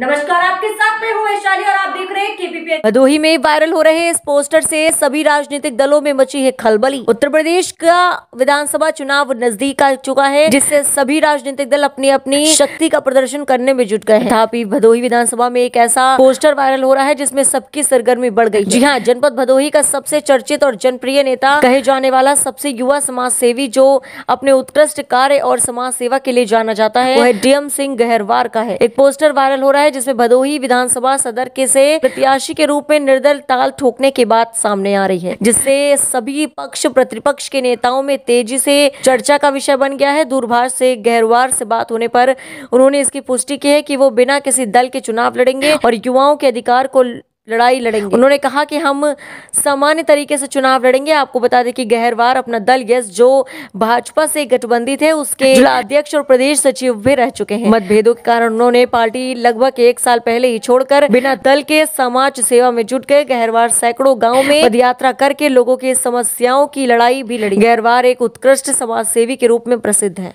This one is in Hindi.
नमस्कार आपके साथ मैं हूँ वैशाली और भदोही में वायरल हो रहे इस पोस्टर से सभी राजनीतिक दलों में मची है खलबली उत्तर प्रदेश का विधानसभा चुनाव नजदीक आ चुका है जिससे सभी राजनीतिक दल अपनी अपनी शक्ति का प्रदर्शन करने में जुट गए तथापि भदोही विधानसभा में एक ऐसा पोस्टर वायरल हो रहा है जिसमे सबकी सरगर्मी बढ़ गयी जी हाँ जनपद भदोही का सबसे चर्चित और जनप्रिय नेता कहे जाने वाला सबसे युवा समाज सेवी जो अपने उत्कृष्ट कार्य और समाज सेवा के लिए जाना जाता है वह डीएम सिंह गहरवार का है एक पोस्टर वायरल हो रहा है जिसमें भदोही विधानसभा सदर के से प्रत्याशी राशि के रूप में निर्दल ताल ठोकने की बात सामने आ रही है जिससे सभी पक्ष प्रतिपक्ष के नेताओं में तेजी से चर्चा का विषय बन गया है दूरभाष से गहरवार से बात होने पर उन्होंने इसकी पुष्टि की है कि वो बिना किसी दल के चुनाव लड़ेंगे और युवाओं के अधिकार को लड़ाई लड़ेंगे उन्होंने कहा कि हम सामान्य तरीके से चुनाव लड़ेंगे आपको बता दें कि गहरवार अपना दल यस जो भाजपा से गठबंधित है उसके अध्यक्ष और प्रदेश सचिव भी रह चुके हैं मतभेदों के कारण उन्होंने पार्टी लगभग एक साल पहले ही छोड़कर बिना दल के समाज सेवा में जुट गए गहरवार सैकड़ों गाँव में पद यात्रा करके लोगों की समस्याओं की लड़ाई भी लड़ी गहरवार एक उत्कृष्ट समाज सेवी के रूप में प्रसिद्ध है